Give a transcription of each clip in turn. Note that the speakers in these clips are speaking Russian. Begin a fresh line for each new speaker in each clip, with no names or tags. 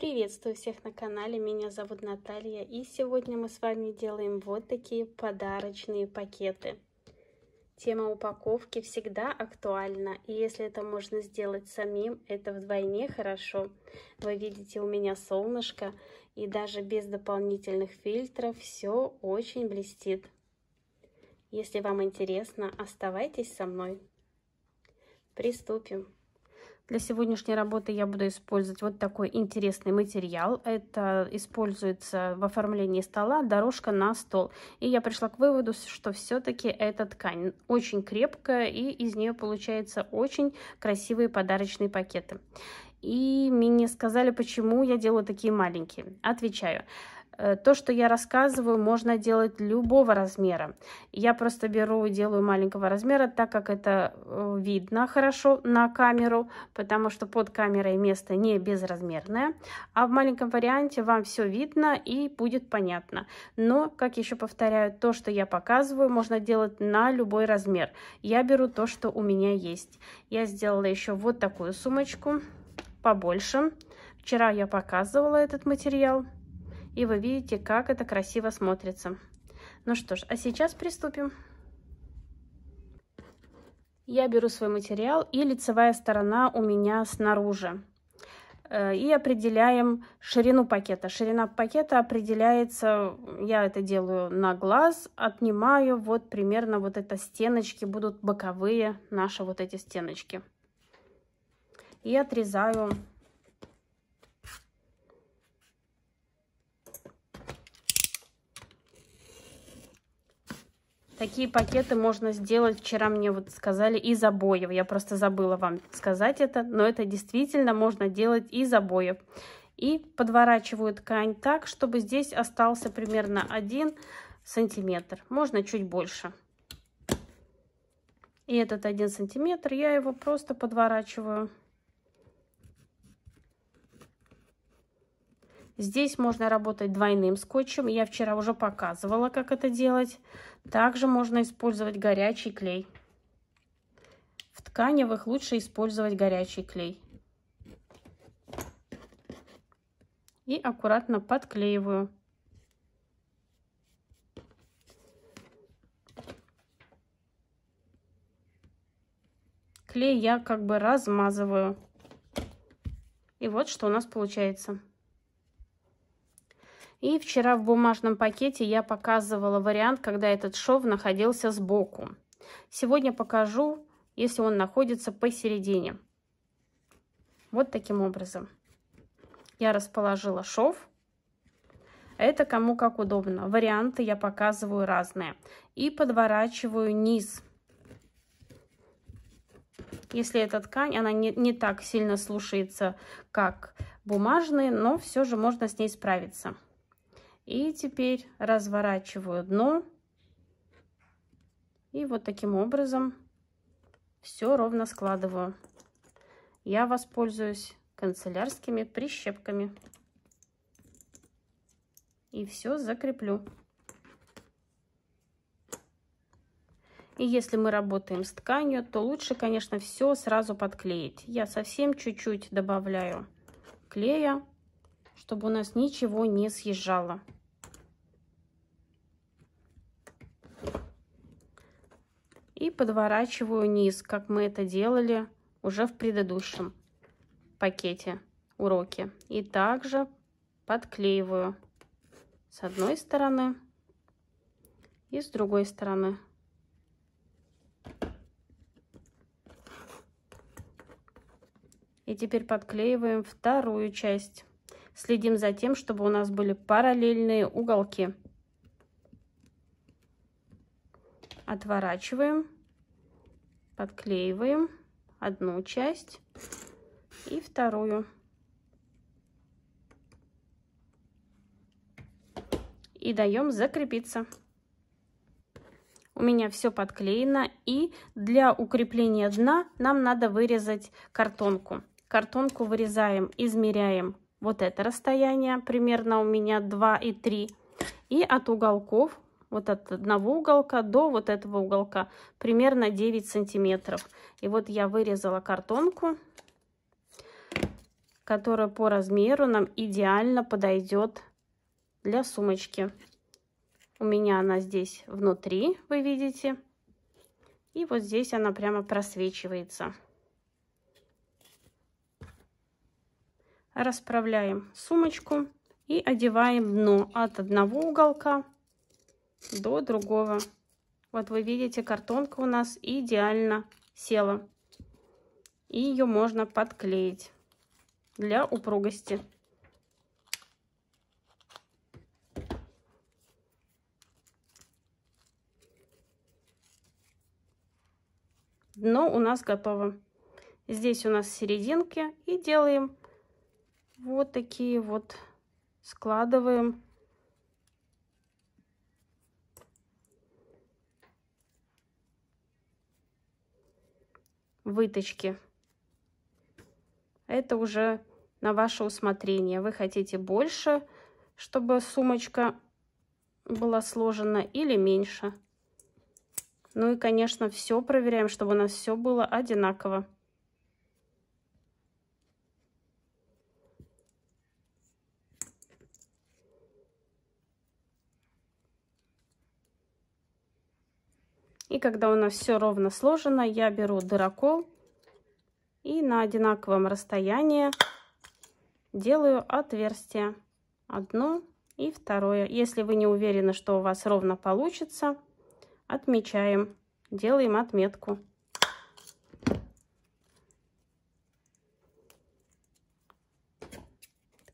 Приветствую всех на канале, меня зовут Наталья и сегодня мы с вами делаем вот такие подарочные пакеты. Тема упаковки всегда актуальна, и если это можно сделать самим, это вдвойне хорошо. Вы видите у меня солнышко, и даже без дополнительных фильтров все очень блестит. Если вам интересно, оставайтесь со мной. Приступим. Для сегодняшней работы я буду использовать вот такой интересный материал. Это используется в оформлении стола, дорожка на стол. И я пришла к выводу, что все-таки эта ткань очень крепкая, и из нее получаются очень красивые подарочные пакеты. И мне сказали, почему я делаю такие маленькие. Отвечаю. Э, то, что я рассказываю, можно делать любого размера. Я просто беру и делаю маленького размера, так как это э, видно хорошо на камеру, потому что под камерой место не безразмерное. А в маленьком варианте вам все видно и будет понятно. Но, как еще повторяю, то, что я показываю, можно делать на любой размер. Я беру то, что у меня есть. Я сделала еще вот такую сумочку побольше. Вчера я показывала этот материал и вы видите, как это красиво смотрится. Ну что ж, а сейчас приступим. Я беру свой материал и лицевая сторона у меня снаружи. Э, и определяем ширину пакета. Ширина пакета определяется, я это делаю на глаз, отнимаю вот примерно вот это стеночки, будут боковые наши вот эти стеночки. И отрезаю Такие пакеты можно сделать, вчера мне вот сказали, из обоев. Я просто забыла вам сказать это, но это действительно можно делать из обоев. И подворачиваю ткань так, чтобы здесь остался примерно 1 сантиметр. Можно чуть больше. И этот 1 сантиметр я его просто подворачиваю. Здесь можно работать двойным скотчем. Я вчера уже показывала, как это делать. Также можно использовать горячий клей. В тканевых лучше использовать горячий клей. И аккуратно подклеиваю. Клей я как бы размазываю. И вот что у нас получается. И вчера в бумажном пакете я показывала вариант, когда этот шов находился сбоку. Сегодня покажу, если он находится посередине. Вот таким образом. Я расположила шов. Это кому как удобно. Варианты я показываю разные. И подворачиваю низ. Если эта ткань, она не, не так сильно слушается, как бумажные, но все же можно с ней справиться. И теперь разворачиваю дно. И вот таким образом все ровно складываю. Я воспользуюсь канцелярскими прищепками. И все закреплю. И если мы работаем с тканью, то лучше, конечно, все сразу подклеить. Я совсем чуть-чуть добавляю клея, чтобы у нас ничего не съезжало. подворачиваю низ, как мы это делали уже в предыдущем пакете уроки. И также подклеиваю с одной стороны и с другой стороны. И теперь подклеиваем вторую часть. Следим за тем, чтобы у нас были параллельные уголки. Отворачиваем подклеиваем одну часть и вторую. И даем закрепиться. У меня все подклеено. И для укрепления дна нам надо вырезать картонку. Картонку вырезаем, измеряем вот это расстояние. Примерно у меня 2 и 3. И от уголков вот от одного уголка до вот этого уголка, примерно 9 сантиметров. И вот я вырезала картонку, которая по размеру нам идеально подойдет для сумочки. У меня она здесь внутри, вы видите. И вот здесь она прямо просвечивается. Расправляем сумочку и одеваем дно от одного уголка до другого. Вот вы видите, картонка у нас идеально села. И ее можно подклеить для упругости. Дно у нас готово. Здесь у нас серединки и делаем вот такие вот, складываем выточки. Это уже на ваше усмотрение. Вы хотите больше, чтобы сумочка была сложена или меньше. Ну и, конечно, все проверяем, чтобы у нас все было одинаково. И когда у нас все ровно сложено, я беру дырокол и на одинаковом расстоянии делаю отверстие. Одно и второе. Если вы не уверены, что у вас ровно получится, отмечаем, делаем отметку.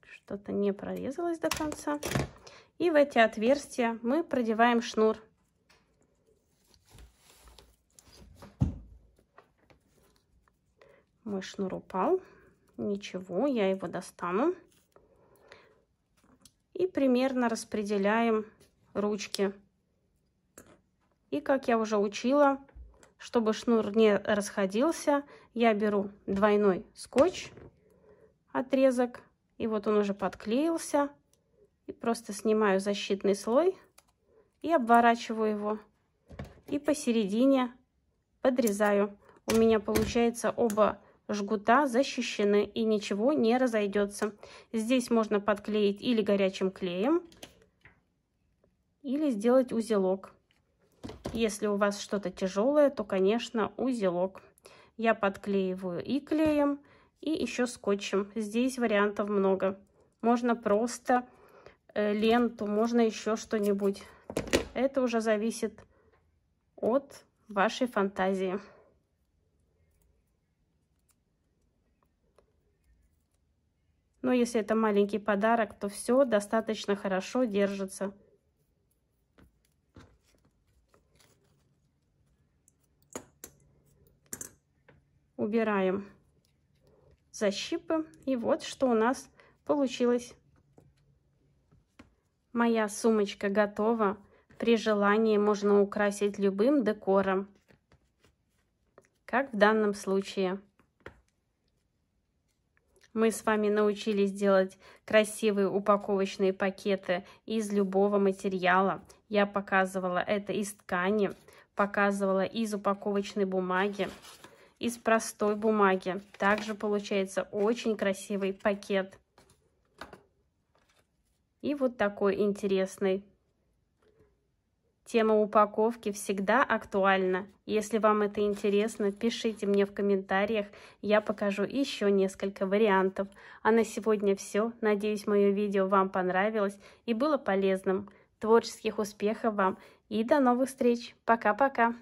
Что-то не прорезалось до конца. И в эти отверстия мы продеваем шнур. Мой шнур упал. Ничего, я его достану. И примерно распределяем ручки. И как я уже учила, чтобы шнур не расходился, я беру двойной скотч, отрезок. И вот он уже подклеился. И просто снимаю защитный слой и обворачиваю его. И посередине подрезаю. У меня получается оба жгута защищены и ничего не разойдется. Здесь можно подклеить или горячим клеем, или сделать узелок. Если у вас что-то тяжелое, то, конечно, узелок. Я подклеиваю и клеем, и еще скотчем. Здесь вариантов много. Можно просто э, ленту, можно еще что-нибудь. Это уже зависит от вашей фантазии. Но если это маленький подарок, то все достаточно хорошо держится. Убираем защипы. И вот что у нас получилось. Моя сумочка готова. При желании можно украсить любым декором, как в данном случае мы с вами научились делать красивые упаковочные пакеты из любого материала. Я показывала это из ткани, показывала из упаковочной бумаги, из простой бумаги. Также получается очень красивый пакет. И вот такой интересный Тема упаковки всегда актуальна. Если вам это интересно, пишите мне в комментариях, я покажу еще несколько вариантов. А на сегодня все. Надеюсь, мое видео вам понравилось и было полезным. Творческих успехов вам и до новых встреч. Пока-пока!